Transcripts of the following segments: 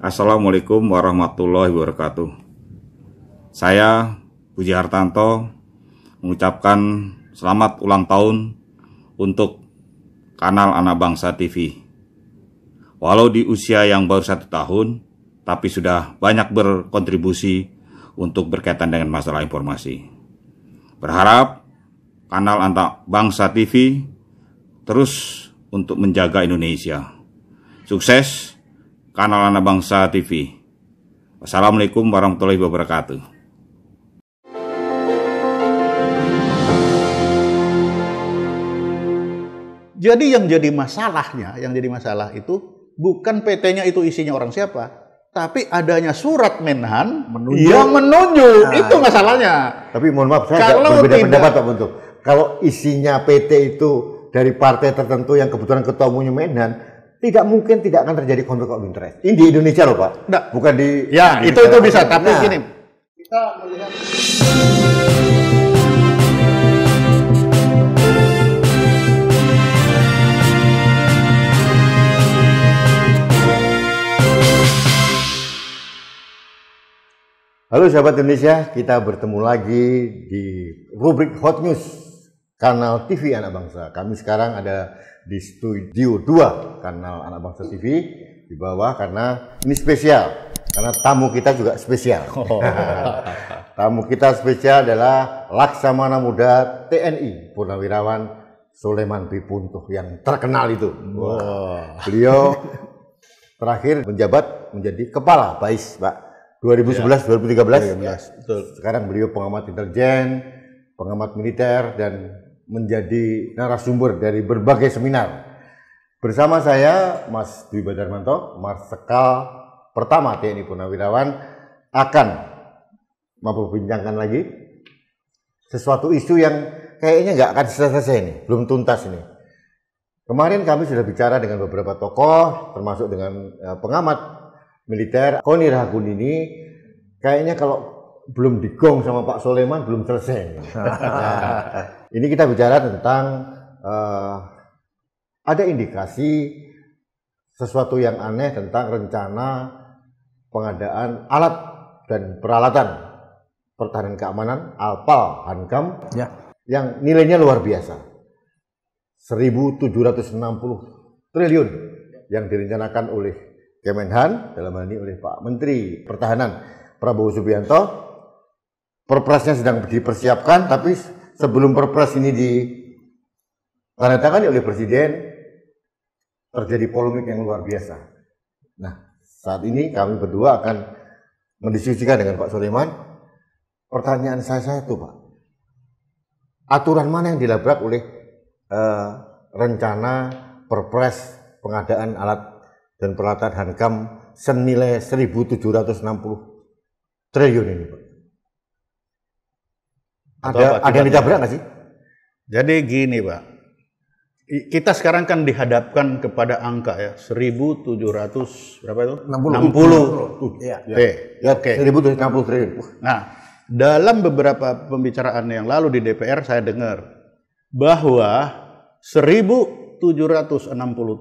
Assalamualaikum warahmatullahi wabarakatuh. Saya Puji Hartanto mengucapkan selamat ulang tahun untuk kanal Anak Bangsa TV. Walau di usia yang baru satu tahun, tapi sudah banyak berkontribusi untuk berkaitan dengan masalah informasi. Berharap kanal Anak Bangsa TV terus untuk menjaga Indonesia. Sukses! kanal Anak Bangsa TV. Wassalamualaikum warahmatullahi wabarakatuh. Jadi yang jadi masalahnya, yang jadi masalah itu bukan PT-nya itu isinya orang siapa, tapi adanya surat Menhan menunjuk. yang menunjuk nah, itu iya. masalahnya. Tapi mohon maaf, saya Kalau berbeda tidak, pendapat Pak Buntu. Kalau isinya PT itu dari partai tertentu yang kebetulan ketua umumnya Menhan, tidak mungkin tidak akan terjadi konflik of interest. Ini di Indonesia loh Pak. Nggak. Bukan di Ya, di itu itu bisa, tapi nah. gini. Kita melihat Halo sahabat Indonesia, kita bertemu lagi di rubrik Hot News kanal TV Anak Bangsa. Kami sekarang ada di studio 2 kanal Anak Bangsa TV di bawah karena ini spesial karena tamu kita juga spesial. Oh. tamu kita spesial adalah Laksamana Muda TNI Purnawirawan Soleman Pipuntuh yang terkenal itu. Wow. Beliau terakhir menjabat menjadi kepala BAIS, Pak. 2011 ya. 2013. 2013. Ya, betul. Sekarang beliau pengamat intelijen, pengamat militer dan menjadi narasumber dari berbagai seminar. Bersama saya Mas Dwi Badarmanto, Marsekal pertama TNI Purnawirawan akan memperbincangkan lagi sesuatu isu yang kayaknya nggak akan selesai ini, belum tuntas ini. Kemarin kami sudah bicara dengan beberapa tokoh, termasuk dengan eh, pengamat militer Koni Rahakun ini, kayaknya kalau belum digong sama Pak Soleman belum selesai. Ini kita bicara tentang uh, ada indikasi sesuatu yang aneh tentang rencana pengadaan alat dan peralatan pertahanan keamanan Alpal Hankam ya. yang nilainya luar biasa 1.760 triliun yang direncanakan oleh Kemenhan dalam hal ini oleh Pak Menteri Pertahanan Prabowo Subianto perpresnya sedang dipersiapkan tapi sebelum perpres ini ditandatangani oleh presiden terjadi polemik yang luar biasa. Nah, saat ini kami berdua akan mendiskusikan dengan Pak Soleman. Pertanyaan saya satu, Pak. Aturan mana yang dilabrak oleh uh, rencana perpres pengadaan alat dan peralatan hankam senilai 1760 triliun ini, Pak? Ada, ya, apa, ada yang ditabrak nggak sih? Jadi gini Pak, kita sekarang kan dihadapkan kepada angka ya 1700 berapa itu 60 60 iya ya, ya oke okay. 1760 triliun nah dalam beberapa pembicaraan yang lalu di DPR saya dengar bahwa 1760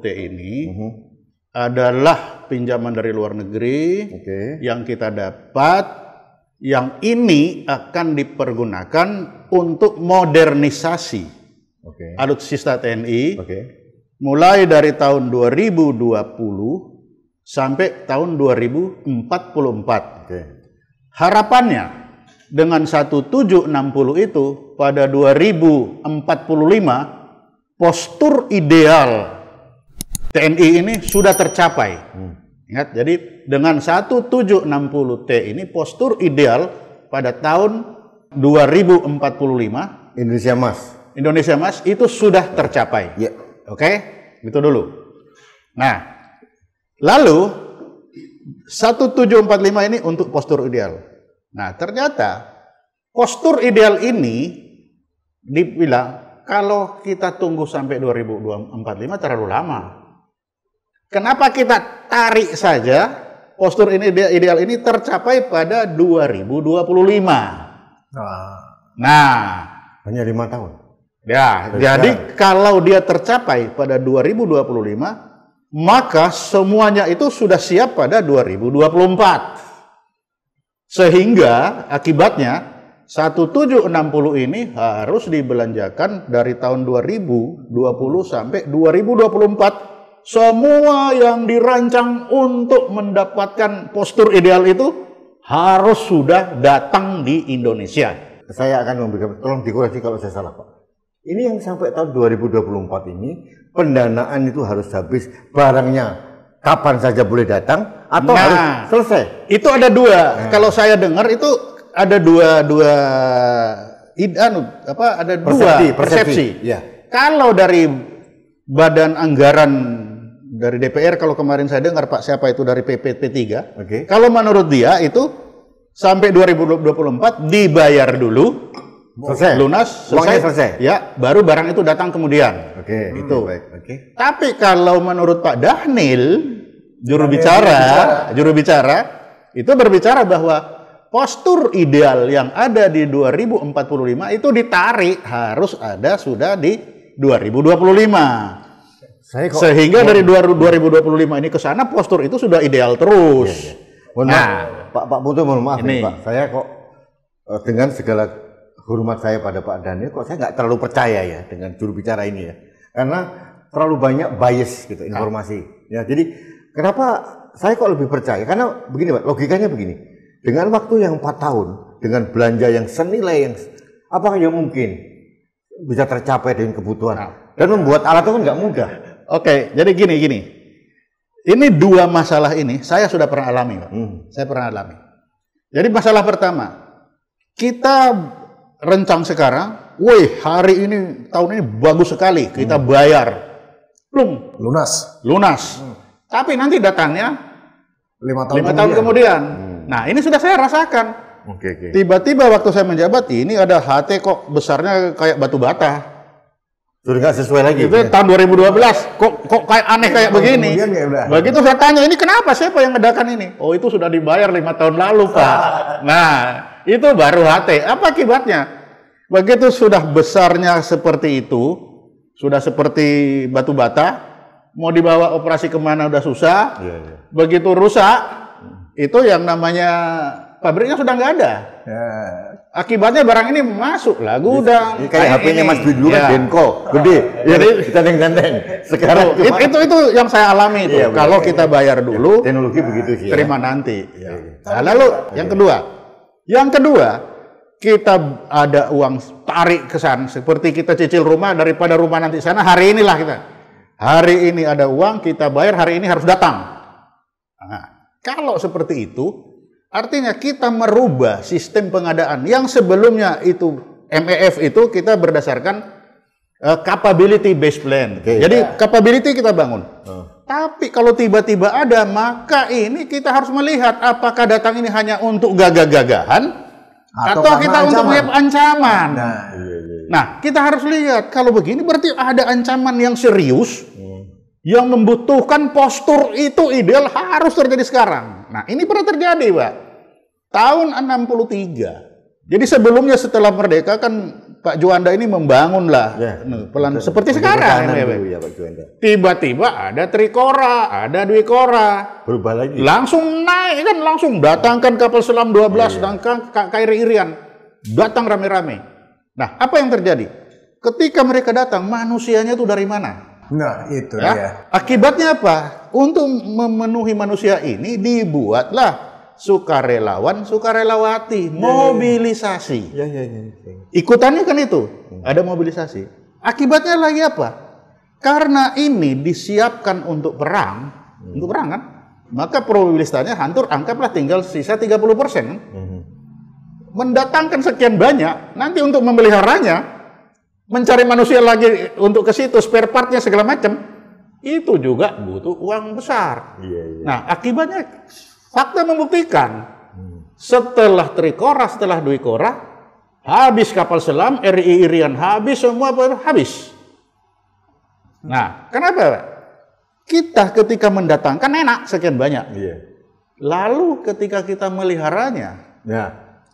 T ini uh mhm. -huh. adalah pinjaman dari luar negeri okay. yang kita dapat yang ini akan dipergunakan untuk modernisasi okay. alutsista TNI okay. mulai dari tahun 2020 sampai tahun 2044. Okay. Harapannya dengan 1760 itu pada 2045 postur ideal TNI ini sudah tercapai. Hmm Ingat, jadi dengan 1760T ini postur ideal pada tahun 2045 Indonesia Mas. Indonesia Mas itu sudah tercapai. Ya. Oke, okay? itu dulu. Nah, lalu 1745 ini untuk postur ideal. Nah, ternyata postur ideal ini dibilang kalau kita tunggu sampai 2045 terlalu lama. Kenapa kita tarik saja postur ini ideal ini tercapai pada 2025. Nah, nah hanya lima tahun. Ya, Terus jadi sekarang. kalau dia tercapai pada 2025, maka semuanya itu sudah siap pada 2024. Sehingga akibatnya 1760 ini harus dibelanjakan dari tahun 2020 sampai 2024 semua yang dirancang untuk mendapatkan postur ideal itu harus sudah datang di Indonesia. Saya akan memberikan, tolong dikoreksi kalau saya salah Pak. Ini yang sampai tahun 2024 ini, pendanaan itu harus habis, barangnya kapan saja boleh datang atau nah, harus selesai. Itu ada dua. Nah. Kalau saya dengar itu ada dua dua anu apa ada persepsi, dua persepsi. persepsi. Ya. Kalau dari Badan Anggaran dari DPR kalau kemarin saya dengar Pak siapa itu dari PPP 3 okay. kalau menurut dia itu sampai 2024 dibayar dulu selesai lunas selesai, selesai ya baru barang itu datang kemudian oke okay. itu hmm, baik oke okay. tapi kalau menurut Pak Dahnil juru bicara juru bicara itu berbicara bahwa postur ideal yang ada di 2045 itu ditarik harus ada sudah di 2025 saya kok, Sehingga dari 2025 ini ke sana postur itu sudah ideal terus. Ya, ya. nah, Pak Pak Putu mohon maaf ya, ini. Nih, Pak. Saya kok eh, dengan segala hormat saya pada Pak Daniel kok saya nggak terlalu percaya ya dengan juru bicara ini ya. Karena terlalu banyak bias gitu ah. informasi. Nah. Ya, jadi kenapa saya kok lebih percaya? Karena begini Pak, logikanya begini. Dengan waktu yang 4 tahun, dengan belanja yang senilai yang apakah yang mungkin bisa tercapai dengan kebutuhan? Nah. Dan membuat alat itu kan nggak mudah. Oke, jadi gini gini. Ini dua masalah ini saya sudah pernah alami, Pak. Hmm. Saya pernah alami. Jadi masalah pertama, kita rencang sekarang, woi hari ini tahun ini bagus sekali, kita hmm. bayar. Plung, lunas. Lunas. Hmm. Tapi nanti datangnya lima tahun lima kemudian. kemudian. Hmm. Nah, ini sudah saya rasakan. Oke, okay, okay. Tiba-tiba waktu saya menjabat ini ada HT kok besarnya kayak batu bata. Sudah nggak sesuai lagi. Itu ya? tahun 2012. Kok kok kayak aneh kayak begini. Ya Begitu saya tanya ini kenapa siapa yang ngedakan ini? Oh itu sudah dibayar lima tahun lalu pak. Ah. nah itu baru HT. Apa akibatnya? Begitu sudah besarnya seperti itu, sudah seperti batu bata, mau dibawa operasi kemana udah susah. Ya, Begitu rusak, itu yang namanya pabriknya sudah nggak ada. Ya. Akibatnya barang ini masuk lah iya, gudang. kayak HP-nya Mas Dwi dulu kan, ya. Denko, gede. Iya. Jadi gandeng-gandeng. Sekarang oh, itu, itu itu yang saya alami itu. Ya, Kalau kita bayar ya, dulu, teknologi begitu sih. Ya. Terima ya. nanti. Ya. Nah, lalu yang kedua, yang kedua kita ada uang tarik ke sana seperti kita cicil rumah daripada rumah nanti sana hari inilah kita. Hari ini ada uang kita bayar hari ini harus datang. Nah, kalau seperti itu Artinya kita merubah sistem pengadaan yang sebelumnya itu MEF itu kita berdasarkan uh, capability based plan. Okay. Jadi ya. capability kita bangun. Uh. Tapi kalau tiba-tiba ada maka ini kita harus melihat apakah datang ini hanya untuk gagah-gagahan atau, atau kita ancaman. untuk melihat ancaman. Nah, iya, iya, iya. nah, kita harus lihat kalau begini berarti ada ancaman yang serius hmm. yang membutuhkan postur itu ideal harus terjadi sekarang. Nah, ini pernah terjadi, Pak tahun 63. Jadi sebelumnya setelah merdeka kan Pak Juanda ini membangun lah ya, anu, pelan betul, seperti betul, sekarang ya, dulu ya Pak Juanda. Tiba-tiba ada Trikora, ada Dwikora. Kora. Berubah lagi. Langsung naik kan langsung datangkan kapal selam 12 ya, iya. dan datang KRI Irian. Datang rame-rame. Nah, apa yang terjadi? Ketika mereka datang, manusianya itu dari mana? Nah, itu ya. ya. Akibatnya apa? Untuk memenuhi manusia ini dibuatlah sukarelawan, sukarelawati, ya, ya, ya. mobilisasi. Ya, ya, ya, Ikutannya kan itu, hmm. ada mobilisasi. Akibatnya lagi apa? Karena ini disiapkan untuk perang, hmm. untuk perang kan? Maka probabilitasnya hantur, anggaplah tinggal sisa 30 persen. Hmm. Mendatangkan sekian banyak, nanti untuk memeliharanya, mencari manusia lagi untuk ke situ, spare partnya segala macam, itu juga butuh uang besar. Iya, iya. Nah, akibatnya Fakta membuktikan. Setelah Trikora, setelah Dwi Kora, habis kapal selam, RI Irian habis, semua habis. Nah, kenapa? Kita ketika mendatangkan enak sekian banyak. Iya. Lalu ketika kita meliharanya, ya.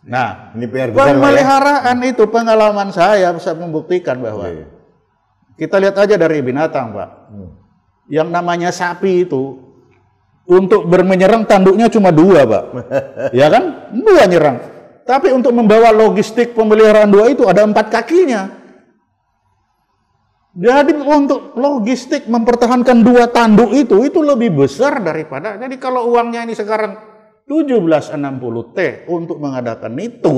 Nah, ini PR besar ya. pemeliharaan ya? itu pengalaman saya bisa membuktikan bahwa iya. kita lihat aja dari binatang, Pak. Hmm. Yang namanya sapi itu untuk bermenyerang tanduknya cuma dua, Pak. ya kan? Dua nyerang. Tapi untuk membawa logistik pemeliharaan dua itu ada empat kakinya. Jadi untuk logistik mempertahankan dua tanduk itu, itu lebih besar daripada, jadi kalau uangnya ini sekarang 1760T untuk mengadakan itu,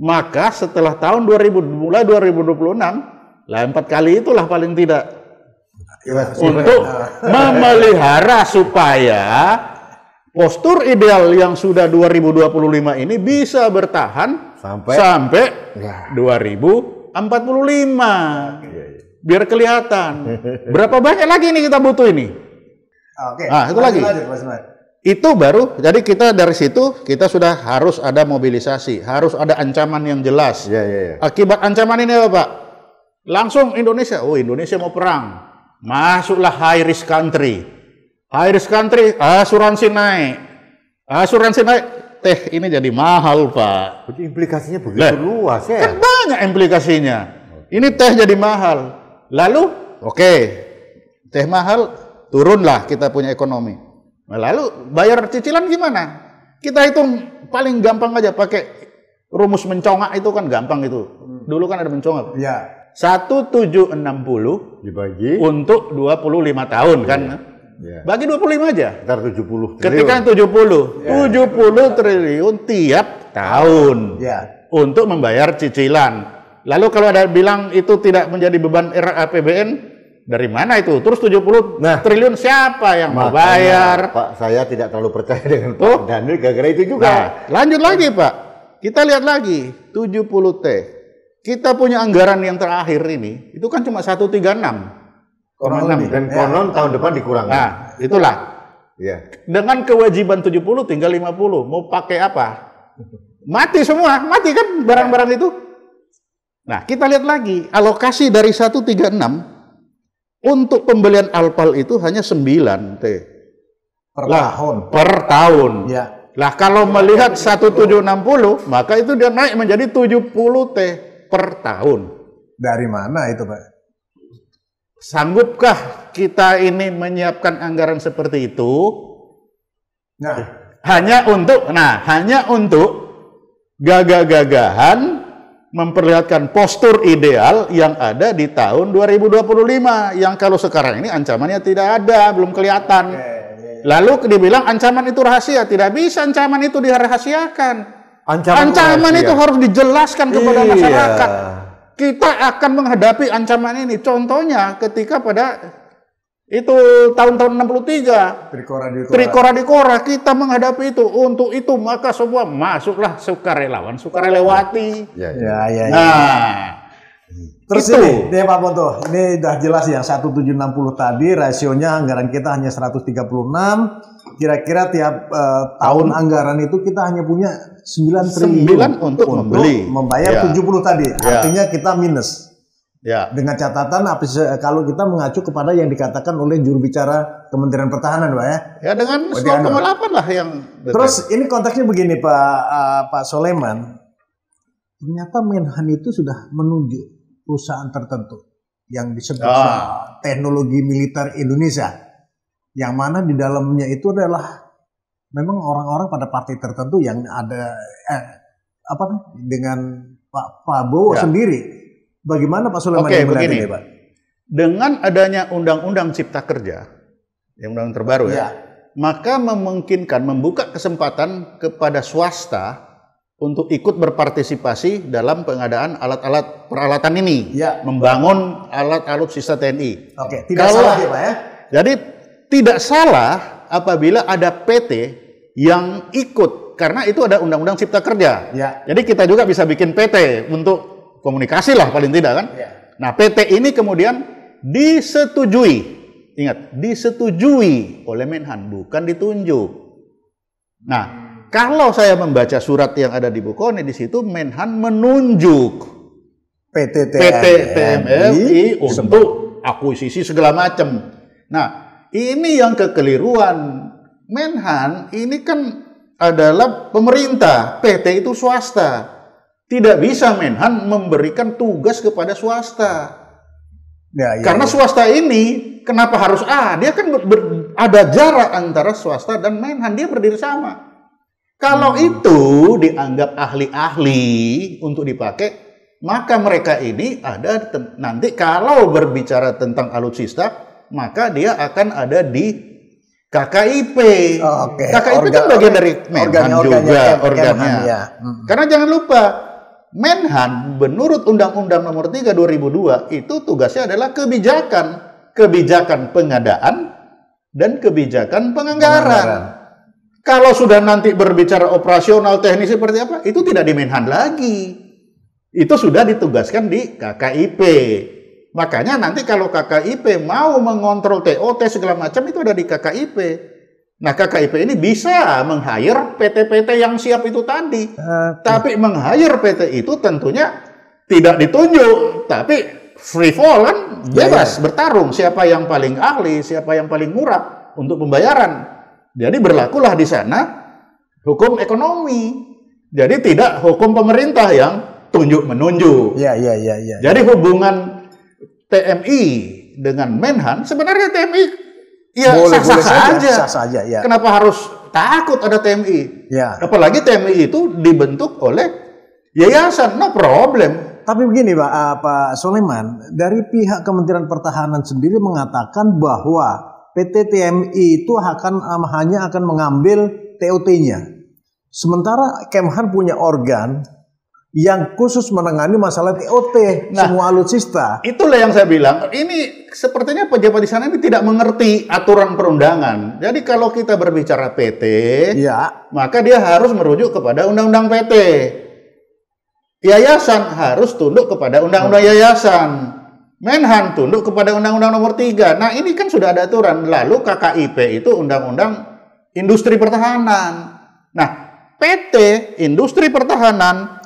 maka setelah tahun 2000, mulai 2026, lah empat kali itulah paling tidak untuk memelihara supaya postur ideal yang sudah 2025 ini bisa bertahan sampai sampai ya. 2045. Iya, iya. Biar kelihatan. Berapa banyak lagi ini kita butuh ini? Ah, oke. Nah, itu lagi. Itu baru jadi kita dari situ kita sudah harus ada mobilisasi, harus ada ancaman yang jelas. Ya, ya, ya. Akibat ancaman ini apa, Pak? Langsung Indonesia, oh Indonesia mau perang masuklah high risk country. High risk country, asuransi naik. Asuransi naik, teh ini jadi mahal, Pak. Jadi implikasinya begitu lah, luas ya? Kan banyak implikasinya. Ini teh jadi mahal. Lalu, oke, okay, teh mahal, turunlah kita punya ekonomi. Nah, lalu bayar cicilan gimana? Kita hitung paling gampang aja pakai rumus mencongak itu kan gampang itu. Hmm. Dulu kan ada mencongak. Iya 1760 dibagi untuk 25 tahun yeah. kan. Yeah. Iya. Bagi 25 aja. Sekitar 70 triliun. Ketika 70, yeah. 70 triliun tiap tahun. Yeah. Untuk membayar cicilan. Lalu kalau ada bilang itu tidak menjadi beban APBN, dari mana itu? Terus 70 nah, triliun siapa yang mau bayar? Pak, saya tidak terlalu percaya dengan Pak oh. Daniel gara-gara itu juga. Nah, lanjut lagi, Pak. Kita lihat lagi 70 T kita punya anggaran yang terakhir ini, itu kan cuma 136. Konon enam. Dan ya. konon tahun depan dikurangkan. Nah, itulah. Ya. Dengan kewajiban 70 tinggal 50. Mau pakai apa? Mati semua, mati kan barang-barang itu. Nah, kita lihat lagi, alokasi dari 136 untuk pembelian alpal itu hanya 9 T. Per lah, tahun. Per tahun. Ya. Lah kalau ya, melihat ya, 1760, maka itu dia naik menjadi 70 T per tahun. Dari mana itu Pak? Sanggupkah kita ini menyiapkan anggaran seperti itu? Nah, hanya untuk nah, hanya untuk gagah-gagahan memperlihatkan postur ideal yang ada di tahun 2025 yang kalau sekarang ini ancamannya tidak ada, belum kelihatan. Iya, iya. Lalu dibilang ancaman itu rahasia, tidak bisa ancaman itu dirahasiakan. Ancaman, ancaman iya. itu harus dijelaskan kepada iya. masyarakat. Kita akan menghadapi ancaman ini. Contohnya ketika pada itu tahun-tahun 63 Trikora Dikora. Trikora Dikora kita menghadapi itu untuk itu maka semua masuklah sukarelawan sukarelewati ya ya ya, ya, ya. nah Terus itu. ini, Pak Ponto, ini sudah jelas ya 1760 tadi rasionya anggaran kita hanya 136, Kira-kira tiap uh, tahun anggaran itu kita hanya punya 9 triliun untuk, untuk membeli membayar ya. 70 tadi. Ya. Artinya kita minus. Ya. Dengan catatan eh, kalau kita mengacu kepada yang dikatakan oleh juru bicara Kementerian Pertahanan, Pak ya. Ya dengan 9,8 lah yang betul. Terus ini konteksnya begini Pak uh, Pak Soleman. Ternyata Menhan itu sudah menunjuk perusahaan tertentu yang disebut ah. teknologi militer Indonesia yang mana di dalamnya itu adalah memang orang-orang pada partai tertentu yang ada eh, apa dengan Pak Prabowo ya. sendiri. Bagaimana Pak Sulaiman okay, melihat ini, Pak? Dengan adanya Undang-Undang Cipta Kerja, yang undang terbaru ya, ya, maka memungkinkan membuka kesempatan kepada swasta untuk ikut berpartisipasi dalam pengadaan alat-alat peralatan ini, ya. membangun alat alat sisa TNI. Oke, tidak Kalau, salah ya Pak ya. Jadi tidak salah apabila ada PT yang ikut karena itu ada undang-undang cipta kerja. Ya. Jadi kita juga bisa bikin PT untuk komunikasi lah paling tidak kan. Ya. Nah PT ini kemudian disetujui, ingat disetujui oleh Menhan bukan ditunjuk. Nah kalau saya membaca surat yang ada di ini di situ Menhan menunjuk PT, PT untuk akuisisi segala macam. Nah ini yang kekeliruan. Menhan ini kan adalah pemerintah, PT itu swasta. Tidak bisa Menhan memberikan tugas kepada swasta. Ya, ya, Karena ya. swasta ini kenapa harus A? Ah, dia kan ber, ber, ada jarak antara swasta dan Menhan, dia berdiri sama. Kalau hmm. itu dianggap ahli-ahli untuk dipakai, maka mereka ini ada nanti kalau berbicara tentang alutsista maka dia akan ada di KKIP. Oh, okay. KKIP Orga, kan bagian dari Menhan juga organnya. organnya. Ya. Hmm. Karena jangan lupa Menhan menurut Undang-Undang Nomor 3 2002 itu tugasnya adalah kebijakan, kebijakan pengadaan dan kebijakan penganggaran. penganggaran. Kalau sudah nanti berbicara operasional teknis seperti apa, itu tidak di Menhan lagi. Itu sudah ditugaskan di KKIP. Makanya nanti kalau KKIP mau mengontrol TOT segala macam itu ada di KKIP. Nah KKIP ini bisa meng-hire PT-PT yang siap itu tadi. Uh, tapi meng-hire PT itu tentunya tidak ditunjuk. Tapi free fall kan iya, bebas yeah. bertarung. Siapa yang paling ahli, siapa yang paling murah untuk pembayaran. Jadi berlakulah di sana hukum ekonomi. Jadi tidak hukum pemerintah yang tunjuk menunjuk. Iya, yeah, iya, yeah, iya. Jadi hubungan TMI dengan Menhan sebenarnya TMI ya boleh, sah-sah boleh saja. Sah saja ya. Kenapa harus takut ada TMI? Ya. Apalagi TMI itu dibentuk oleh yayasan, no problem. Tapi begini Pak, uh, Pak Soleman, dari pihak Kementerian Pertahanan sendiri mengatakan bahwa PT TMI itu akan um, hanya akan mengambil TOT-nya. Sementara Kemhan punya organ yang khusus menangani masalah TOT nah, semua alutsista. Itulah yang saya bilang. Ini sepertinya pejabat di sana ini tidak mengerti aturan perundangan. Jadi kalau kita berbicara PT, ya. maka dia harus merujuk kepada undang-undang PT. Yayasan harus tunduk kepada undang-undang yayasan. Menhan tunduk kepada undang-undang nomor 3. Nah, ini kan sudah ada aturan. Lalu KKIP itu undang-undang industri pertahanan. Nah, PT industri pertahanan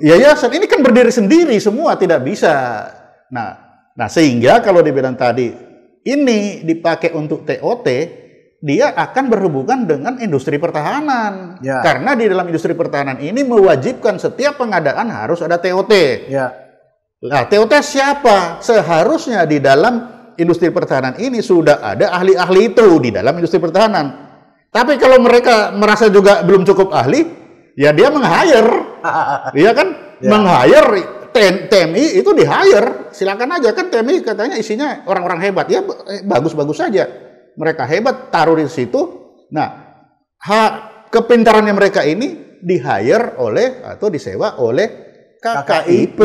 yayasan ini kan berdiri sendiri semua tidak bisa. Nah, nah sehingga kalau dibilang tadi ini dipakai untuk TOT, dia akan berhubungan dengan industri pertahanan. Ya. Karena di dalam industri pertahanan ini mewajibkan setiap pengadaan harus ada TOT. Ya. Nah, TOT siapa? Seharusnya di dalam industri pertahanan ini sudah ada ahli-ahli itu di dalam industri pertahanan. Tapi kalau mereka merasa juga belum cukup ahli, ya dia meng-hire iya kan? Ya. Meng-hire TNI itu di-hire. Silakan aja kan TNI katanya isinya orang-orang hebat. Ya eh, bagus-bagus saja. Mereka hebat taruh di situ. Nah, kepintarannya mereka ini di-hire oleh atau disewa oleh KKIP, KKIP.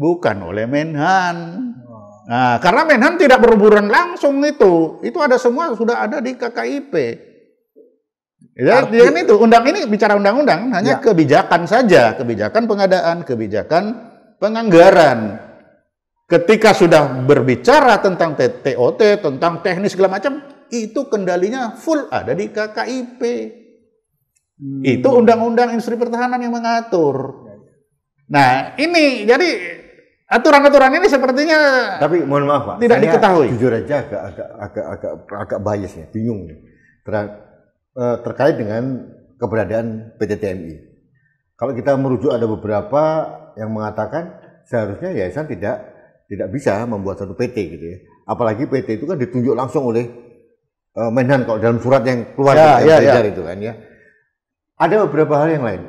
bukan oleh Menhan. Oh. Nah, karena Menhan tidak berhubungan langsung itu. Itu ada semua sudah ada di KKIP. Ya, Arti. dia ya kan itu undang ini bicara undang-undang hanya ya. kebijakan saja, kebijakan pengadaan, kebijakan penganggaran. Ketika sudah berbicara tentang TOT, tentang teknis segala macam, itu kendalinya full ada di KKIP. Hmm. Itu undang-undang industri pertahanan yang mengatur. Ya, ya. Nah, ini jadi aturan-aturan ini sepertinya Tapi mohon maaf Pak, tidak saya diketahui. Jujur aja agak agak agak agak, agak bias ya, bingung Eh, terkait dengan keberadaan PT TMI. Kalau kita merujuk ada beberapa yang mengatakan seharusnya yayasan tidak tidak bisa membuat satu PT gitu ya. Apalagi PT itu kan ditunjuk langsung oleh uh, eh, Menhan kalau dalam surat yang keluar ya, dari ya, ya. itu kan ya. Ada beberapa hal yang lain.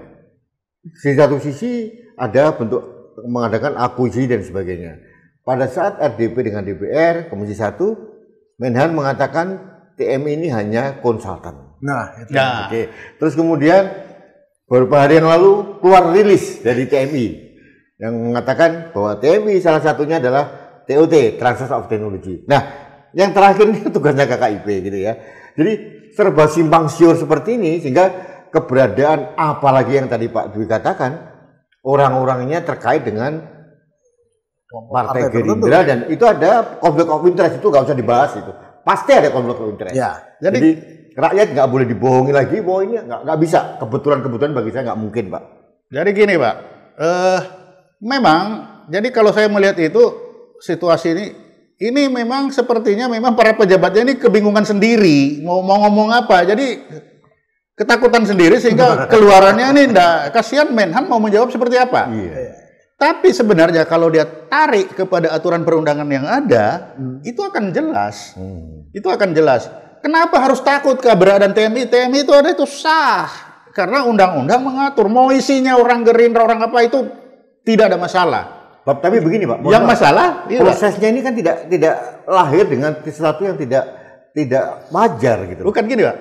Di satu sisi ada bentuk mengadakan akuisi dan sebagainya. Pada saat RDP dengan DPR Komisi 1 Menhan mengatakan tmi ini hanya konsultan Nah, itu. Nah. Oke. Terus kemudian beberapa hari yang lalu keluar rilis dari TMI yang mengatakan bahwa TMI salah satunya adalah TOT, Transfer of Technology. Nah, yang terakhir ini tugasnya KKIP gitu ya. Jadi serba simpang siur seperti ini sehingga keberadaan apalagi yang tadi Pak Dwi katakan orang-orangnya terkait dengan partai, partai Gerindra ya. dan itu ada konflik of interest itu nggak usah dibahas itu pasti ada konflik of interest. Ya, jadi, jadi rakyat nggak boleh dibohongi lagi bahwa ini nggak nggak bisa kebetulan-kebetulan bagi saya nggak mungkin pak jadi gini pak eh, memang jadi kalau saya melihat itu situasi ini ini memang sepertinya memang para pejabatnya ini kebingungan sendiri mau mau ngomong apa jadi ketakutan sendiri sehingga keluarannya ini ndak kasihan Menhan mau menjawab seperti apa iya. Tapi sebenarnya kalau dia tarik kepada aturan perundangan yang ada, hmm. itu akan jelas. Hmm. Itu akan jelas. Kenapa harus takut keberadaan TMI? TMI itu ada itu sah. Karena undang-undang mengatur mau isinya orang gerindra orang apa itu tidak ada masalah. Tapi begini pak, yang maaf, masalah iya. prosesnya iya, ini kan tidak tidak lahir dengan sesuatu yang tidak tidak wajar gitu. Bukan gini pak.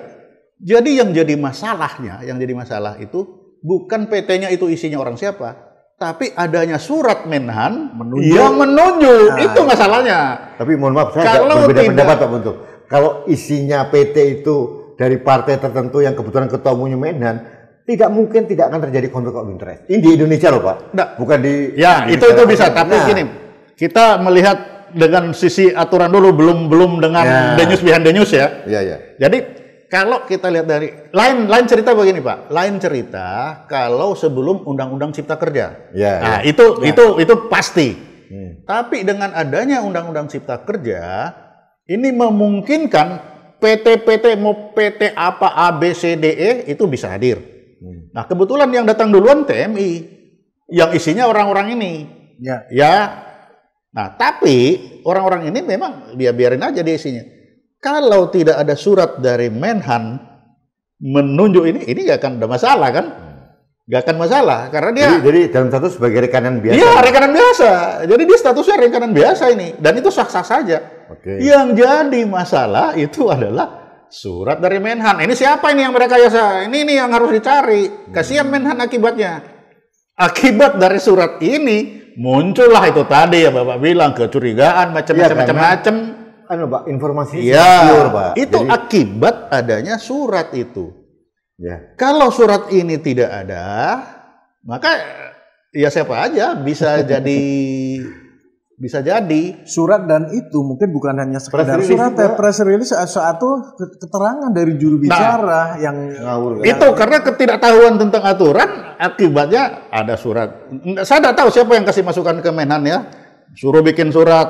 Jadi yang jadi masalahnya, yang jadi masalah itu bukan PT-nya itu isinya orang siapa, tapi adanya surat Menhan menunjuk. yang menunjuk nah, itu iya. masalahnya. Tapi mohon maaf saya kalau berbeda pendapat pak untuk kalau isinya PT itu dari partai tertentu yang kebetulan ketua umumnya Medan, tidak mungkin tidak akan terjadi konflik of interest. Ini di Indonesia loh Pak, Nggak. bukan di. Ya di itu itu bisa, tapi nah. gini, kita melihat dengan sisi aturan dulu belum belum dengan ya. the news behind the news ya. Iya iya. Jadi kalau kita lihat dari lain lain cerita begini Pak, lain cerita kalau sebelum Undang-Undang Cipta Kerja. Ya, nah ya. itu ya. itu itu pasti. Hmm. Tapi dengan adanya Undang-Undang Cipta Kerja ini memungkinkan PT-PT mau PT apa A B C D E itu bisa hadir. Hmm. Nah kebetulan yang datang duluan TMI yang isinya orang-orang ini. Ya. ya. Nah tapi orang-orang ini memang dia biarin aja di isinya. Kalau tidak ada surat dari Menhan menunjuk ini, ini gak akan ada masalah kan? Hmm. Gak akan masalah karena dia. Jadi, jadi dalam status sebagai rekanan biasa. Iya rekanan biasa. Jadi dia statusnya rekanan biasa ini dan itu sah-sah saja. Okay. Yang jadi masalah itu adalah surat dari Menhan. Ini siapa ini yang mereka yasa? Ini ini yang harus dicari. Kasihan hmm. Menhan akibatnya. Akibat dari surat ini muncullah itu tadi ya Bapak bilang kecurigaan macam-macam ya, macam-macam. Anu Pak, informasi ya, pure, Pak. Itu Jadi... akibat adanya surat itu. Ya. Kalau surat ini tidak ada, maka ya siapa aja bisa jadi Bisa jadi surat dan itu mungkin bukan hanya sekedar press surat, tapi ya, press release suatu keterangan dari juru nah. bicara nah, yang ngawur. Kan. Itu karena ketidaktahuan tentang aturan akibatnya ada surat. Saya tidak tahu siapa yang kasih masukan ke Menhan ya. Suruh bikin surat,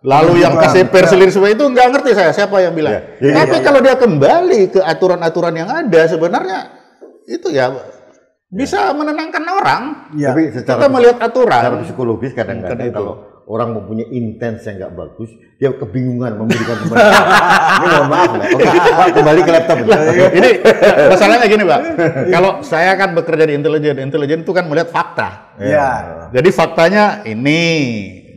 Lalu yang kasih perselisihan ya. itu nggak ngerti saya siapa yang bilang. Ya, ya, ya Tapi ya, ya, kalau dia kembali ke aturan-aturan yang ada sebenarnya itu ya bisa menenangkan orang. Ya. Tapi secara, kita melihat aturan. Secara psikologis kadang-kadang kalau orang mempunyai intens yang nggak bagus, dia kebingungan memberikan pemberian. ini mohon maaf lah. Oke, Pak, kembali ke laptop. ini masalahnya gini, Pak. Kalau saya kan bekerja di intelijen, intelijen itu kan melihat fakta. Iya. Ya. Jadi faktanya ini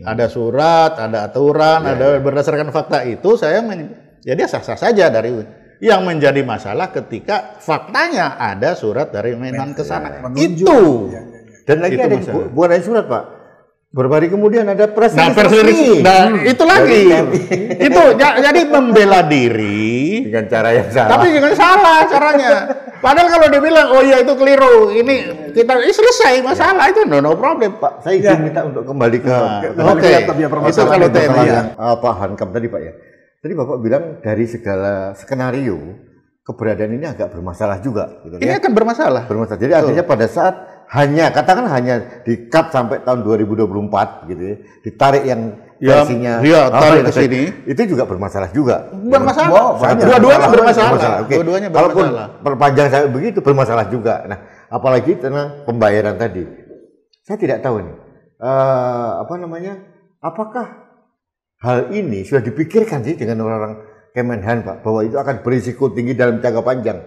ada surat, ada aturan, ya. ada iya. berdasarkan fakta itu saya men ya sah-sah saja dari yang menjadi masalah ketika faktanya ada surat dari Menhan iya, ke sana. Ya, Itu. Ya, Dan lagi itu ada bu- buat surat, Pak Beberapa hari kemudian ada press nah, press resmi. Nah, hmm. itu lagi. Kan- itu ya, jadi membela diri dengan cara yang salah. Tapi jangan salah caranya. Padahal kalau dia bilang oh iya itu keliru, ini kita eh, selesai masalah ya. itu no no problem, Pak. Saya ya. izin ya. minta untuk kembali ke nah, Oke. Okay. itu kalau tema ya. ya. Pak Hankam tadi, Pak ya. Tadi Bapak bilang dari segala skenario keberadaan ini agak bermasalah juga gitu, ya. Ini ya? akan bermasalah. Bermasalah. Jadi Betul. artinya pada saat hanya katakan hanya di cut sampai tahun 2024 gitu ya. Ditarik yang ya, versinya. Ya, tarik ke sini. Itu juga bermasalah juga. Bermasalah. Wow, Dua-duanya bermasalah. bermasalah. bermasalah. Okay. Dua-duanya bermasalah. Kalaupun perpanjang saya begitu bermasalah juga. Nah, apalagi tentang pembayaran tadi. Saya tidak tahu nih. Eh, uh, apa namanya? Apakah hal ini sudah dipikirkan sih dengan orang-orang Kemenhan Pak bahwa itu akan berisiko tinggi dalam jangka panjang.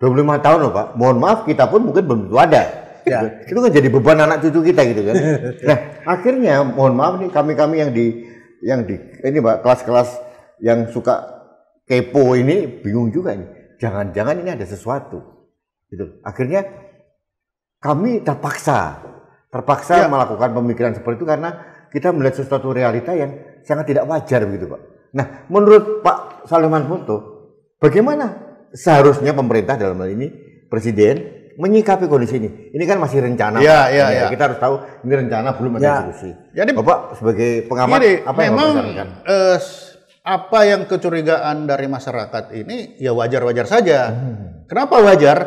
25 tahun loh Pak. Mohon maaf kita pun mungkin belum ada ya, gitu. itu kan jadi beban anak cucu kita gitu kan. Nah, akhirnya mohon maaf nih kami-kami yang di yang di ini Mbak kelas-kelas yang suka kepo ini bingung juga ini. Jangan-jangan ini ada sesuatu. Gitu. Akhirnya kami terpaksa terpaksa ya. melakukan pemikiran seperti itu karena kita melihat sesuatu realita yang sangat tidak wajar begitu Pak. Nah, menurut Pak Salman Punto, bagaimana seharusnya pemerintah dalam hal ini presiden menyikapi kondisi ini. Ini kan masih rencana. Iya, iya, iya, iya. Kita harus tahu ini rencana belum ada ya. Jadi Bapak sebagai pengamat ini, apa yang memang, Bapak eh, apa yang kecurigaan dari masyarakat ini ya wajar-wajar saja. Hmm. Kenapa wajar?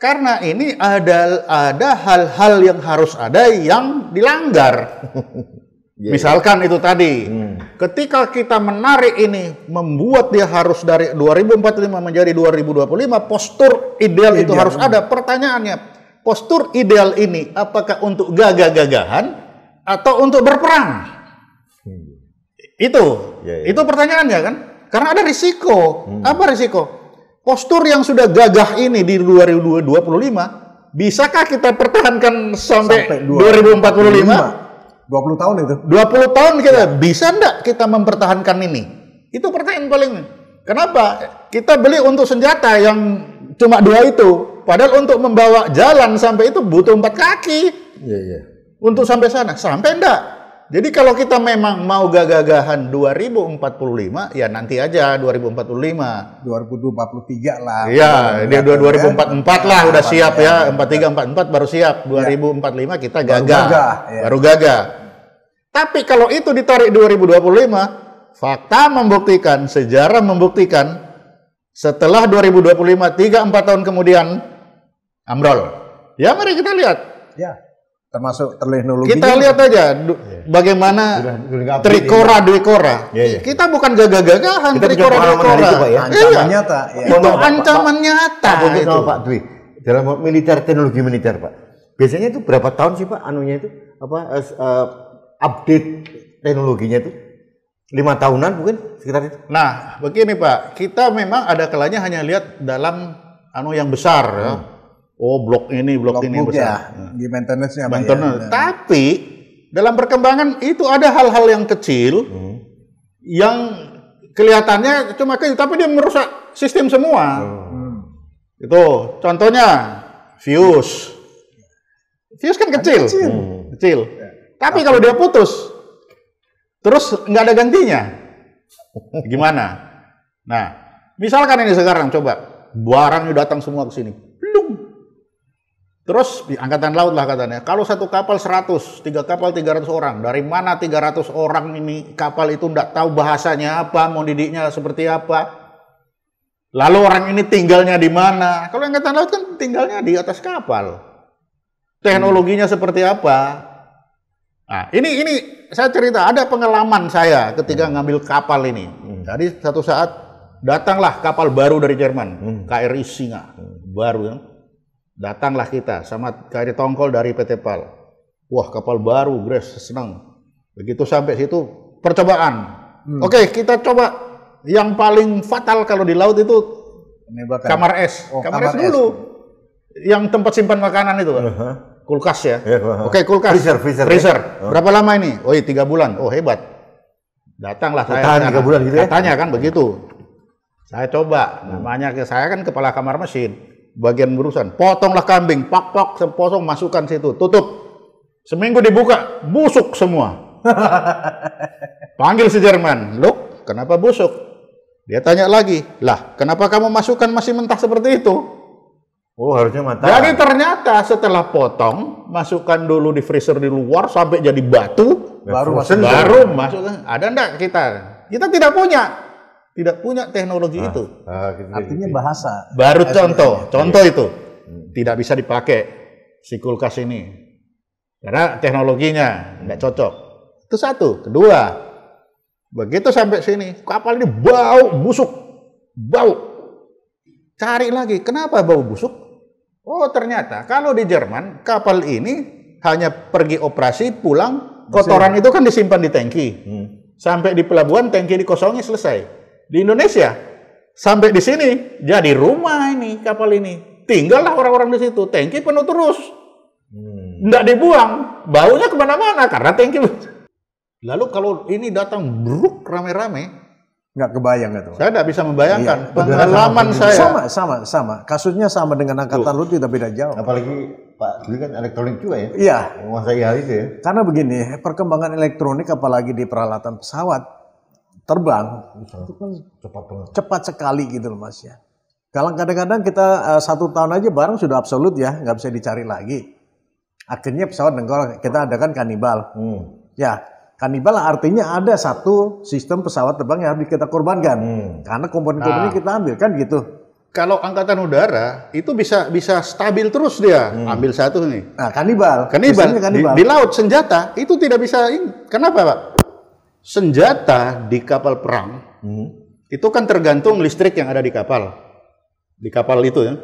Karena ini ada ada hal-hal yang harus ada yang dilanggar. Yeah, iya. Misalkan itu tadi, hmm. ketika kita menarik ini, membuat dia harus dari 2045 menjadi 2025, postur ideal, ideal itu harus ada. Pertanyaannya, postur ideal ini apakah untuk gagah-gagahan atau untuk berperang? Hmm. Itu, yeah, yeah. itu pertanyaannya kan? Karena ada risiko. Hmm. Apa risiko? Postur yang sudah gagah ini di 2025, bisakah kita pertahankan sampai, sampai 2045? 2045? 20 tahun itu. 20 tahun kita ya. bisa enggak kita mempertahankan ini? Itu pertanyaan paling. Kenapa? Kita beli untuk senjata yang cuma dua itu. Padahal untuk membawa jalan sampai itu butuh empat kaki. Iya, iya. Untuk sampai sana, sampai enggak? Jadi kalau kita memang mau gagah-gagahan 2045, ya nanti aja 2045. 2043 lah. Iya, dia 2044 ya. lah udah siap ya. ya. 43 44 baru siap. 2045 ya. kita gagah. Baru gagah. Ya. Baru gagah. Tapi kalau itu ditarik 2025, fakta membuktikan, sejarah membuktikan setelah 2025 3 4 tahun kemudian amrol. Ya mari kita lihat. Ya termasuk teknologi. kita lihat aja iya. bagaimana trikora trikora iya, iya. kita bukan gagah-gagahan kita trikora trikora itu, ya? ancaman nyata ya. itu Pak, ancaman Pak, nyata Pak, Pak, itu. Pak Dwi dalam militer teknologi militer Pak biasanya itu berapa tahun sih Pak anunya itu apa uh, update teknologinya itu lima tahunan mungkin sekitar itu nah begini Pak kita memang ada kelanya hanya lihat dalam anu yang besar ya. hmm. ya Oh, blok ini, blok, blok ini besar. Ya, nah. di maintenance-nya maintenance. Ya, Tapi dalam perkembangan itu ada hal-hal yang kecil hmm. yang kelihatannya cuma kecil tapi dia merusak sistem semua. Hmm. Itu contohnya fuse. Fuse kan, kan kecil. Kecil. Hmm. kecil. Ya. Tapi kalau dia putus terus nggak ada gantinya. Gimana? Nah, misalkan ini sekarang coba barangnya datang semua ke sini Terus di angkatan laut lah katanya, kalau satu kapal 100, tiga kapal 300 orang, dari mana 300 orang ini kapal itu ndak tahu bahasanya apa, mau didiknya seperti apa. Lalu orang ini tinggalnya di mana? Kalau angkatan laut kan tinggalnya di atas kapal. Teknologinya hmm. seperti apa? Nah, ini ini saya cerita ada pengalaman saya ketika ngambil kapal ini. Hmm. Jadi satu saat datanglah kapal baru dari Jerman, hmm. KRI Singa, baru ya Datanglah kita sama kari tongkol dari PT PAL. Wah kapal baru, Grace senang. Begitu sampai situ percobaan. Hmm. Oke kita coba yang paling fatal kalau di laut itu kamar es. Oh, kamar, kamar es dulu. Es. Yang tempat simpan makanan itu. Uh -huh. Kulkas ya. Iya, uh -huh. Oke kulkas. Freezer. Freezer. freezer. Ya? Berapa lama ini? Oh tiga bulan. Oh hebat. Datanglah saya. Tahan tiga bulan gitu ya? Katanya kan begitu. Saya coba. Hmm. Namanya saya kan kepala kamar mesin bagian urusan. Potonglah kambing, pak-pak, potong, masukkan situ, tutup. Seminggu dibuka, busuk semua. Panggil si Jerman, look, kenapa busuk? Dia tanya lagi, lah, kenapa kamu masukkan masih mentah seperti itu? Oh, harusnya mentah Jadi ternyata setelah potong, masukkan dulu di freezer di luar sampai jadi batu, baru masuk. Baru masuk. Ada enggak kita? Kita tidak punya tidak punya teknologi ah, itu. Ah, gitu, gitu Artinya gitu. bahasa. Baru Artinya, contoh, contoh iya. itu tidak bisa dipakai si kulkas ini karena teknologinya nggak hmm. cocok. Itu satu. Kedua, begitu sampai sini kapal ini bau busuk, bau. Cari lagi, kenapa bau busuk? Oh ternyata kalau di Jerman kapal ini hanya pergi operasi pulang kotoran Masih. itu kan disimpan di tangki. Hmm. Sampai di pelabuhan tangki dikosongi selesai di Indonesia. Sampai di sini jadi rumah ini kapal ini. Tinggallah orang-orang di situ. Tangki penuh terus. Tidak hmm. dibuang. Baunya kemana-mana karena tangki. Lalu kalau ini datang bruk rame-rame, nggak kebayang gitu. Saya tidak bisa membayangkan iya, pengalaman sama, saya. Sama, sama, sama. Kasusnya sama dengan angkatan lu laut tidak beda jauh. Apalagi Pak Dwi kan elektronik juga ya? Iya. Menguasai hal itu ya. Karena begini, perkembangan elektronik apalagi di peralatan pesawat terbang itu kan cepat banget. Cepat sekali gitu loh Mas ya. Kadang-kadang kita uh, satu tahun aja barang sudah absolut ya, nggak bisa dicari lagi. Akhirnya pesawat dengar kita adakan kanibal. Hmm. Ya, kanibal artinya ada satu sistem pesawat terbang yang harus kita korbankan. Hmm. Karena komponen-komponen nah. kita ambil kan gitu. Kalau angkatan udara itu bisa bisa stabil terus dia hmm. ambil satu nih. Nah, kanibal. Kanibal. kanibal. Di, di laut senjata itu tidak bisa ini. Kenapa, Pak? senjata di kapal perang hmm. itu kan tergantung listrik yang ada di kapal. Di kapal itu ya.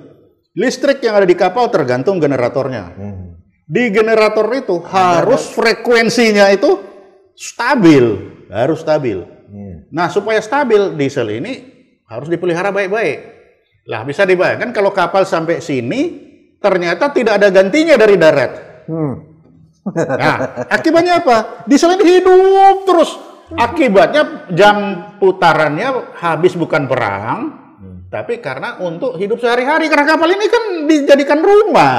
Listrik yang ada di kapal tergantung generatornya. Hmm. Di generator itu harus frekuensinya itu stabil, harus stabil. Hmm. Nah, supaya stabil diesel ini harus dipelihara baik-baik. Lah bisa dibayangkan kalau kapal sampai sini ternyata tidak ada gantinya dari darat. Hmm. Nah, akibatnya apa? Diesel ini hidup terus Akibatnya jam putarannya habis bukan perang, hmm. tapi karena untuk hidup sehari-hari karena kapal ini kan dijadikan rumah.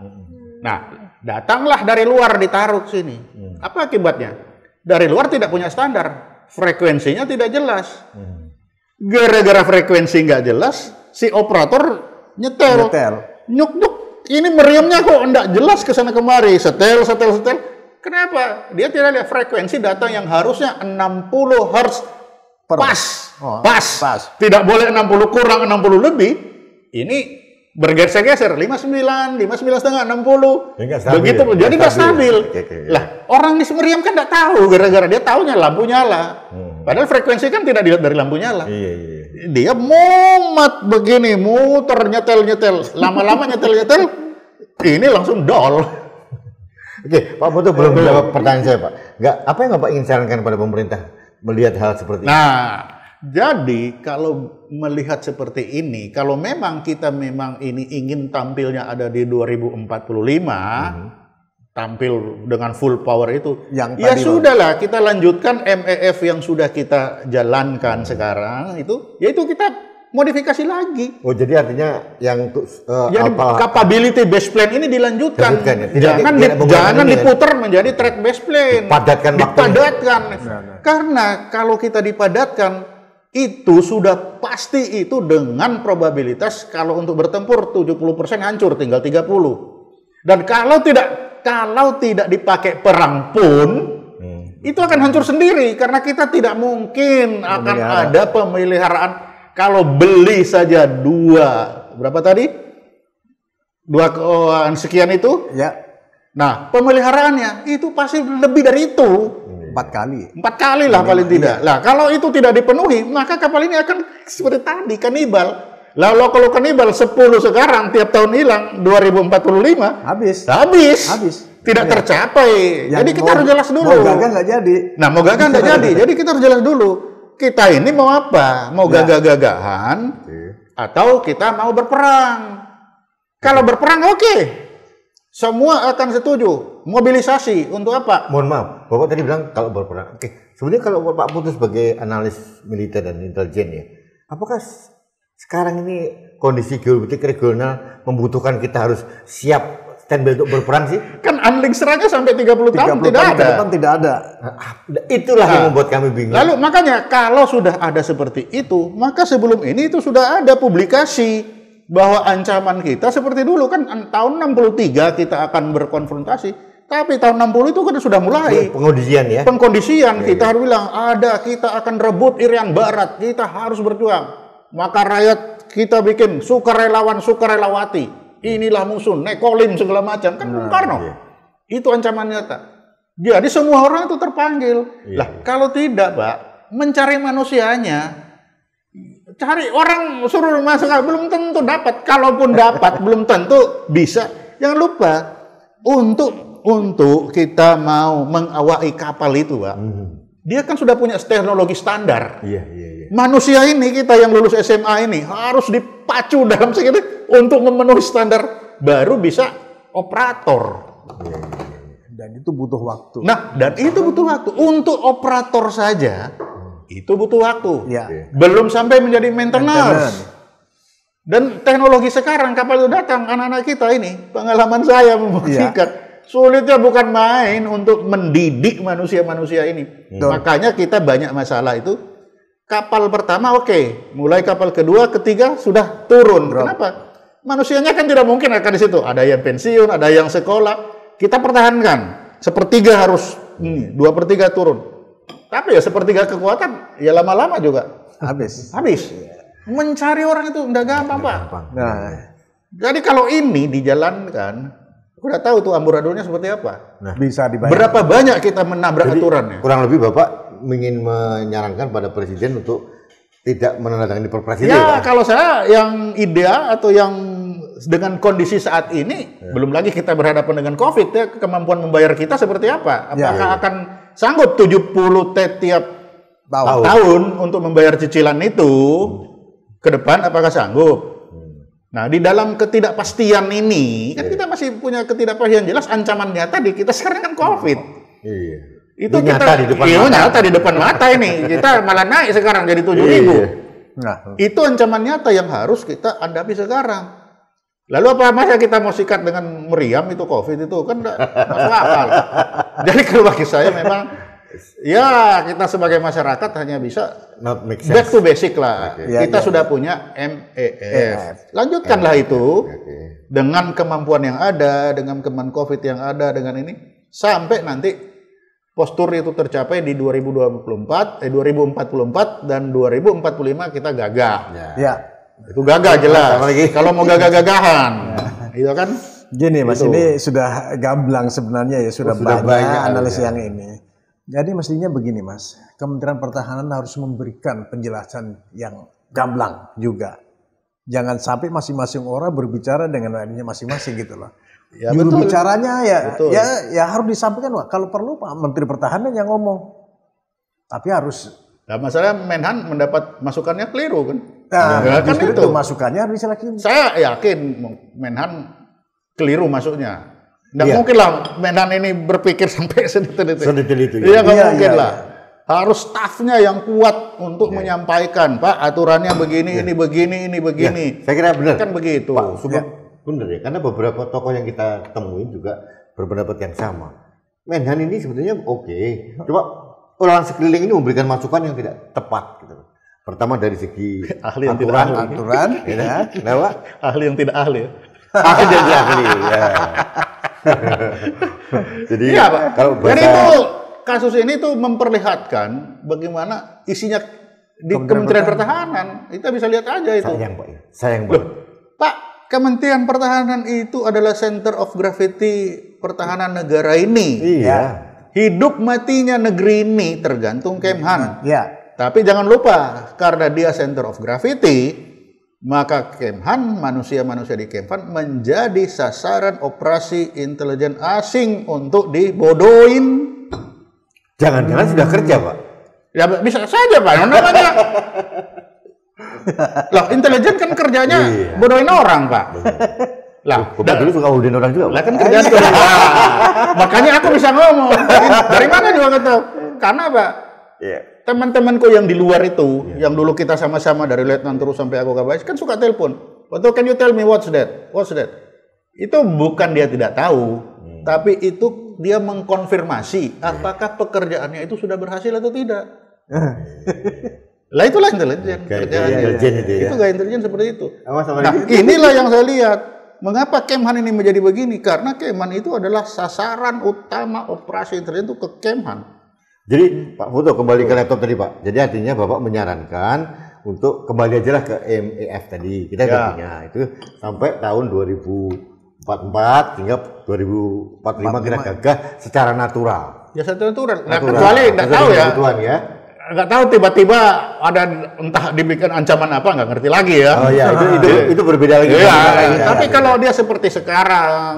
Hmm. Nah, datanglah dari luar ditaruh sini. Hmm. Apa akibatnya? Dari luar tidak punya standar, frekuensinya tidak jelas. Gara-gara frekuensi nggak jelas, si operator nyetel. nyetel. Nyuk-nyuk, ini meriamnya kok enggak jelas ke sana kemari, setel, setel, setel Kenapa? Dia tidak lihat frekuensi datang yang harusnya 60 Hz per pas. Oh, oh, pas. pas. Tidak boleh 60 kurang 60 lebih. Ini bergeser-geser 59, 59 setengah, 60. stabil. Begitu jadi enggak stabil. stabil. Okay, okay. Lah, orang di Semeriam kan enggak tahu gara-gara dia tahunya lampu nyala. Hmm. Padahal frekuensi kan tidak dilihat dari lampu nyala. Iya, iya. iya. Dia mumet begini, muter nyetel-nyetel, lama-lama nyetel-nyetel ini langsung dol. Oke, Pak Putu belum menjawab pertanyaan saya, Pak. Enggak, apa yang Bapak ingin sarankan pada pemerintah melihat hal seperti ini? Nah, jadi kalau melihat seperti ini, kalau memang kita memang ini ingin tampilnya ada di 2045, mm -hmm. tampil dengan full power itu, yang ya sudahlah kita lanjutkan MEF yang sudah kita jalankan mm -hmm. sekarang itu, yaitu kita modifikasi lagi. Oh, jadi artinya yang uh, ya, apa capability base plan ini dilanjutkan. ya? tidak, jangan di, jangan ya? diputar ya? menjadi track base plan. Dipadatkan Padatkan. Nah, nah. Karena kalau kita dipadatkan itu sudah pasti itu dengan probabilitas kalau untuk bertempur 70% hancur tinggal 30. Dan kalau tidak kalau tidak dipakai perang pun hmm. itu akan hancur sendiri karena kita tidak mungkin akan ada pemeliharaan kalau beli saja dua, berapa tadi? Dua keuangan oh, sekian itu? Ya. Nah, pemeliharaannya itu pasti lebih dari itu. Empat kali. Empat kali lah paling tidak. Iya. Lah, kalau itu tidak dipenuhi, maka kapal ini akan seperti tadi, kanibal. Lalu kalau kanibal 10 sekarang tiap tahun hilang 2045 habis. Habis. Habis. Tidak ya. tercapai. Ya, jadi kita mau, harus jelas dulu. Mau gagal nggak jadi. Nah, mau gagal nggak jadi. Jadi kita harus jelas dulu kita ini mau apa? Mau ya. gagah-gagahan okay. atau kita mau berperang? Kalau berperang oke. Okay. Semua akan setuju. Mobilisasi untuk apa? Mohon maaf, Bapak tadi bilang kalau berperang. Oke. Okay. Sebenarnya kalau Bapak putus sebagai analis militer dan intelijen ya, apakah sekarang ini kondisi geopolitik regional membutuhkan kita harus siap standby untuk berperang sih? Kan unlink serangnya sampai 30 tahun tahun tidak tahun ada. tidak ada. Itulah nah, yang membuat kami bingung. Lalu makanya kalau sudah ada seperti itu, maka sebelum ini itu sudah ada publikasi bahwa ancaman kita seperti dulu kan tahun 63 kita akan berkonfrontasi. Tapi tahun 60 itu kan sudah mulai pengkondisian ya. Pengkondisian iya, kita harus iya. bilang ada kita akan rebut Irian Barat, kita harus berjuang. Maka rakyat kita bikin sukarelawan sukarelawati. Inilah musuh, nekolim segala macam kan nah, Bung Karno. Iya. Itu ancaman nyata. Jadi semua orang itu terpanggil. Iya, lah kalau tidak, Pak, mencari manusianya, cari orang suruh masuk belum tentu dapat. Kalaupun dapat, belum tentu bisa. Jangan lupa untuk untuk kita mau mengawai kapal itu, Pak. Mm -hmm. Dia kan sudah punya teknologi standar. Iya, iya, iya. Manusia ini kita yang lulus SMA ini harus dipacu dalam segitu untuk memenuhi standar baru bisa operator. Iya, iya. Dan itu butuh waktu. Nah, dan itu butuh waktu. Untuk operator saja, itu butuh waktu. Ya. Belum sampai menjadi maintenance. maintenance. Dan teknologi sekarang, kapal itu datang, anak-anak kita ini, pengalaman saya membuktikan. Ya. Sulitnya bukan main untuk mendidik manusia-manusia ini. Hmm. Makanya kita banyak masalah itu. Kapal pertama oke, okay. mulai kapal kedua, ketiga sudah turun. Drop. Kenapa? Manusianya kan tidak mungkin akan di situ. Ada yang pensiun, ada yang sekolah kita pertahankan. Sepertiga harus ini, dua pertiga turun. Tapi ya sepertiga kekuatan, ya lama-lama juga habis. Habis. Iya. Mencari orang itu enggak gampang, Pak. Nah, iya. Jadi kalau ini dijalankan, udah tahu tuh amburadulnya seperti apa. Nah, bisa dibayar. Berapa banyak kita menabrak Jadi, aturannya? Kurang lebih Bapak ingin menyarankan pada presiden untuk tidak menandatangani perpres ya, Ya, kalau saya yang ideal atau yang dengan kondisi saat ini, ya. belum lagi kita berhadapan dengan COVID, ya, kemampuan membayar kita seperti apa? Ya, apakah ya, ya. akan sanggup 70 T tiap tahun, tahun untuk membayar cicilan itu hmm. ke depan apakah sanggup? Hmm. Nah, di dalam ketidakpastian ini, kan ya. kita masih punya ketidakpastian jelas ancaman nyata di kita sekarang kan COVID. Iya. Itu kita nyata di depan iya, mata. nyata di depan mata ini. Kita malah naik sekarang jadi tujuh yeah. Ribu. Iya. Nah, itu ancaman nyata yang harus kita hadapi sekarang. Lalu apa masa kita mau sikat dengan meriam itu COVID itu kan masuk akal. Jadi kalau bagi saya memang ya kita sebagai masyarakat hanya bisa Not make sense. back to basic lah. Okay. Kita yeah, ya, sudah yeah. punya MEF. E Lanjutkanlah e itu okay. dengan kemampuan yang ada, dengan kemampuan COVID yang ada, dengan ini sampai nanti postur itu tercapai di 2024, eh 2044 dan 2045 kita gagah. Ya. Yeah. Yeah itu gagah iya. jelas. Kalau mau gagah-gagahan, itu iya. iya kan. Gini Mas, itu. ini sudah gamblang sebenarnya ya, sudah, oh, sudah banyak, banyak analis ya. yang ini. Jadi mestinya begini Mas, Kementerian Pertahanan harus memberikan penjelasan yang gamblang juga. Jangan sampai masing-masing orang berbicara dengan lainnya masing-masing gitu loh. Ya, betul. bicaranya ya, betul. ya ya harus disampaikan wah kalau perlu Pak Menteri Pertahanan yang ngomong. Tapi harus Nah, masalahnya Menhan mendapat masukannya keliru kan? Nah, ya, kan itu. masukannya bisa lagi. Saya yakin Menhan keliru masuknya. Enggak ya. mungkin lah Menhan ini berpikir sampai sedetail itu. Sedetail itu. Iya, iya. nggak iya, ya, mungkin ya, lah. Iya. Harus stafnya yang kuat untuk ya. menyampaikan, Pak, aturannya begini, ya. ini begini, ini begini. Ya, saya kira benar. Kan begitu. Pak, ya. benar ya. Karena beberapa tokoh yang kita temuin juga berpendapat yang sama. Menhan ini sebetulnya oke. Okay. Coba orang sekeliling ini memberikan masukan yang tidak tepat gitu. Pertama dari segi ahli yang aturan, tidak ahli. aturan, ya. Kan? lewat Ahli yang tidak ahli. ahli yang tidak ahli. Ya. Jadi ya, Pak. kalau bahasa... Jadi itu kasus ini tuh memperlihatkan bagaimana isinya di Kementerian, Pertahanan. Kita bisa lihat aja itu. Sayang Pak. Ya. Sayang Loh, Pak, Kementerian Pertahanan itu adalah center of gravity pertahanan negara ini. Iya. Hidup matinya negeri ini tergantung Kemhan. Iya. Tapi jangan lupa, karena dia center of gravity, maka Kemhan, manusia-manusia di Kemhan menjadi sasaran operasi intelijen asing untuk dibodohin. Jangan-jangan hmm. sudah kerja, Pak. Ya bisa saja, Pak. Namanya Lah, intelijen kan kerjanya iya. bodohin orang, Pak. Lah, udah dulu suka bodohin orang juga. Lah kan kerjaan Makanya aku bisa ngomong. Dari, dari mana juga nggak tahu. Karena, Pak, Yeah. Teman-temanku yang di luar itu, yeah. yang dulu kita sama-sama dari letnan terus sampai aku kabar, kan suka telepon. Waktu can you tell me what's that? What's that? Itu bukan dia tidak tahu, hmm. tapi itu dia mengkonfirmasi yeah. apakah pekerjaannya itu sudah berhasil atau tidak. Iya. lah itulah intelijen Itu iya, ya. gak intelijen seperti itu. Sama oh, -sama nah, inilah yang saya lihat. Mengapa Kemhan ini menjadi begini? Karena Kemhan itu adalah sasaran utama operasi intelijen itu ke Kemhan jadi Pak Foto kembali ke laptop tadi Pak. Jadi artinya Bapak menyarankan untuk kembali aja lah ke MEF tadi. Kita ya. punya itu sampai tahun 2044 hingga 2045 kira kita gagah secara natural. Ya secara natural. Nah, natural. kecuali nggak tahu ya. Kebutuhan, ya Enggak tahu tiba-tiba ada entah dibikin ancaman apa nggak ngerti lagi ya. Oh iya itu itu, iya. itu berbeda lagi. Iya, ya, tapi ya, kalau ya. dia seperti sekarang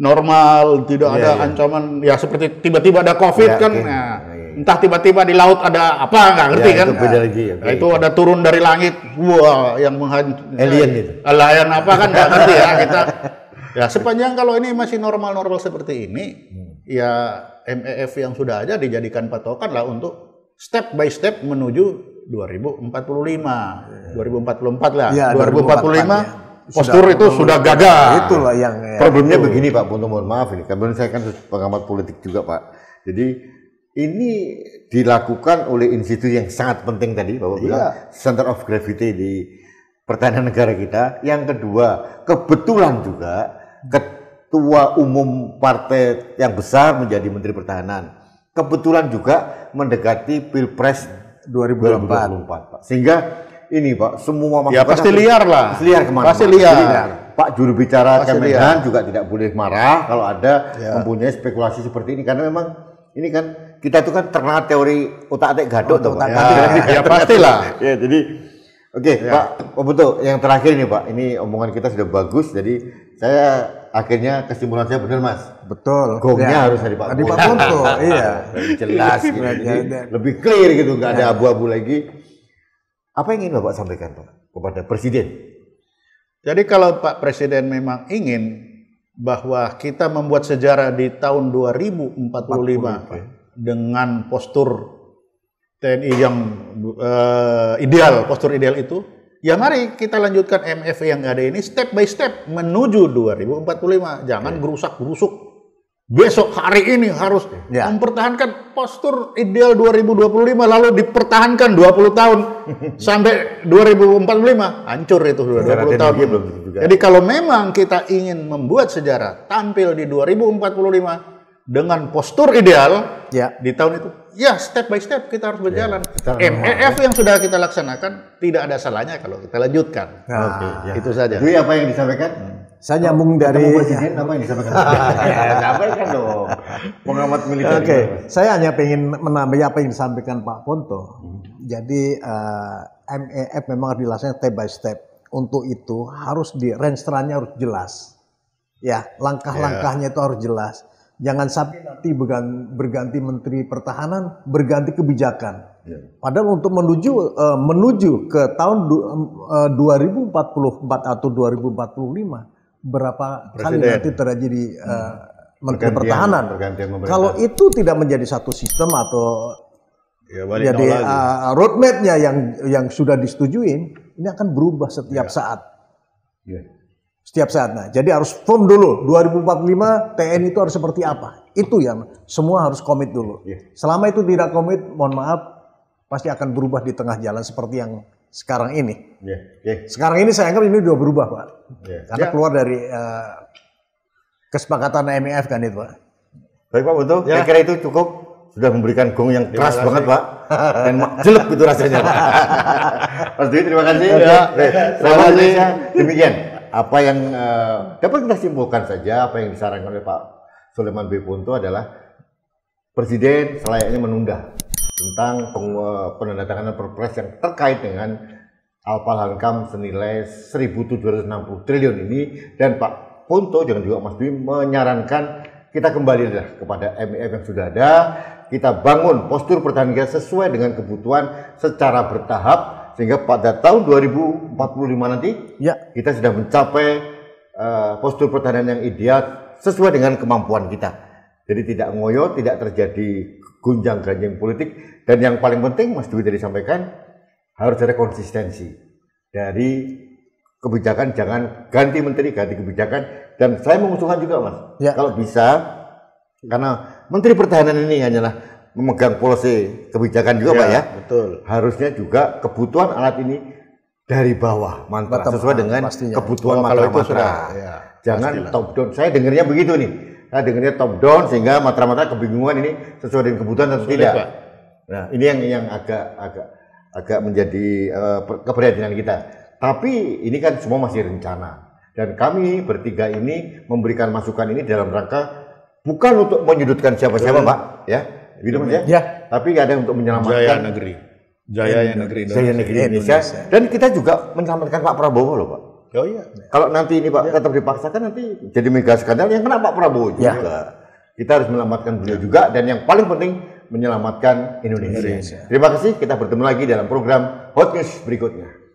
normal tidak ya, ada ya. ancaman ya seperti tiba-tiba ada covid ya, kan. Okay. Nah, entah tiba-tiba di laut ada apa nggak ngerti ya, kan itu beda lagi ya, nah, itu ada turun dari langit wah yang menghancur alien itu alien apa kan nggak ngerti ya kita ya sepanjang kalau ini masih normal-normal seperti ini hmm. ya MEF yang sudah ada dijadikan patokan lah untuk step by step menuju 2045 2044 lah ya, 2045, postur itu sudah gagal itulah yang ya. problemnya itu. begini Pak mohon maaf ini karena saya kan pengamat politik juga Pak jadi ini dilakukan oleh institusi yang sangat penting tadi Bapak iya. bilang center of gravity di pertahanan negara kita. Yang kedua, kebetulan juga ketua umum partai yang besar menjadi menteri pertahanan. Kebetulan juga mendekati Pilpres 2024. 2024 Pak. Sehingga ini Pak, semua Ya pasti liar lah. Pasti liar kemana? Pasti liar. Pak juru bicara Kemenhan juga tidak boleh marah kalau ada ya. mempunyai spekulasi seperti ini karena memang ini kan kita itu kan terkenal teori otak atik gaduh, oh, tuh Pak. Ya, ya pastilah. ya jadi oke okay, ya. Pak betul, yang terakhir ini Pak. Ini omongan kita sudah bagus jadi saya akhirnya kesimpulan saya benar Mas. Betul. Gongnya ya. harus dari Pak Pembentuk. Pak iya. Jelas gitu. Jadi lebih clear gitu nggak ada abu-abu lagi. Apa yang ingin Bapak sampaikan Pak kepada Presiden? Jadi kalau Pak Presiden memang ingin bahwa kita membuat sejarah di tahun 2045 45 dengan postur TNI yang uh, ideal, postur ideal itu, ya mari kita lanjutkan MF yang ada ini step by step menuju 2045. Jangan berusak gerusak-gerusuk. Besok hari ini harus ya. mempertahankan postur ideal 2025 lalu dipertahankan 20 tahun sampai 2045 hancur itu 20 tahun. Jadi kalau memang kita ingin membuat sejarah tampil di 2045 dengan postur ideal Ya. Di tahun itu, ya step by step kita harus ya, berjalan. Ya, MEF yang sudah kita laksanakan tidak ada salahnya kalau kita lanjutkan. Nah, Oke, ya. itu saja. Jadi apa yang disampaikan? Saya nyambung dari presiden ya. apa yang disampaikan? Sampaikan dong. Pengamat militer. Oke, saya hanya ingin menambah apa yang disampaikan Pak Ponto. Jadi uh, eh, MEF memang harus dilaksanakan step by step. Untuk itu harus di range harus jelas. Ya, langkah-langkahnya yeah. itu harus jelas Jangan sampai nanti berganti menteri pertahanan, berganti kebijakan. Ya. Padahal untuk menuju uh, menuju ke tahun du, eh, uh, 2044 atau 2045 berapa kali nanti terjadi uh, menteri pertahanan. Kalau itu tidak menjadi satu sistem atau ya, jadi roadmapnya yang yang sudah disetujuin, ini akan berubah setiap ya. saat. Ya setiap saat. Nah, jadi harus firm dulu 2045 TNI itu harus seperti apa. Itu yang semua harus komit dulu. Yeah. Selama itu tidak komit, mohon maaf pasti akan berubah di tengah jalan seperti yang sekarang ini. Yeah. Iya, yeah. Sekarang ini saya anggap ini sudah berubah, Pak. Yeah. Karena yeah. keluar dari uh, kesepakatan MEF kan itu, Pak. Baik Pak Butuh, Yeah. saya kira itu cukup sudah memberikan gong yang keras banget Pak dan jelek gitu rasanya Pak Mas Dwi terima kasih ya. Terima kasih demikian apa yang uh, dapat kita simpulkan saja apa yang disarankan oleh Pak Suleman B. Punto adalah Presiden selayaknya menunda tentang eh, penandatanganan perpres yang terkait dengan Alpal Hankam senilai 1.760 triliun ini dan Pak Punto jangan juga Mas Dwi menyarankan kita kembali kepada MEF yang sudah ada, kita bangun postur pertahanan sesuai dengan kebutuhan secara bertahap sehingga pada tahun 2045 nanti ya. kita sudah mencapai uh, postur pertahanan yang ideal sesuai dengan kemampuan kita. Jadi tidak ngoyo, tidak terjadi gunjang ganjing politik dan yang paling penting Mas Dwi tadi sampaikan harus ada konsistensi dari kebijakan jangan ganti menteri ganti kebijakan dan saya mengusulkan juga Mas ya. kalau bisa karena menteri pertahanan ini hanyalah memegang polisi kebijakan juga ya, Pak ya. Betul. Harusnya juga kebutuhan alat ini dari bawah mantap nah, sesuai ah, dengan pastinya. kebutuhan oh, matra Sudah, ya, Jangan pastilah. top down. Saya dengarnya begitu nih. Saya dengarnya top down sehingga matra matra kebingungan ini sesuai dengan kebutuhan atau tidak. Pak. Nah, ini yang yang agak agak agak menjadi uh, keprihatinan kita. Tapi ini kan semua masih rencana dan kami bertiga ini memberikan masukan ini dalam rangka bukan untuk menyudutkan siapa-siapa, Pak, ya gitu ya? ya. Tapi ada untuk menyelamatkan jaya negeri, jaya negeri Indonesia. Jaya negeri Indonesia. Dan kita juga menyelamatkan Pak Prabowo loh Pak. Oh iya. Kalau nanti ini Pak ya. tetap dipaksakan nanti jadi mega skandal yang kena Pak Prabowo iya. juga. Ya. Kita harus menyelamatkan beliau juga dan yang paling penting menyelamatkan Indonesia. Indonesia. Terima kasih. Kita bertemu lagi dalam program Hot News berikutnya.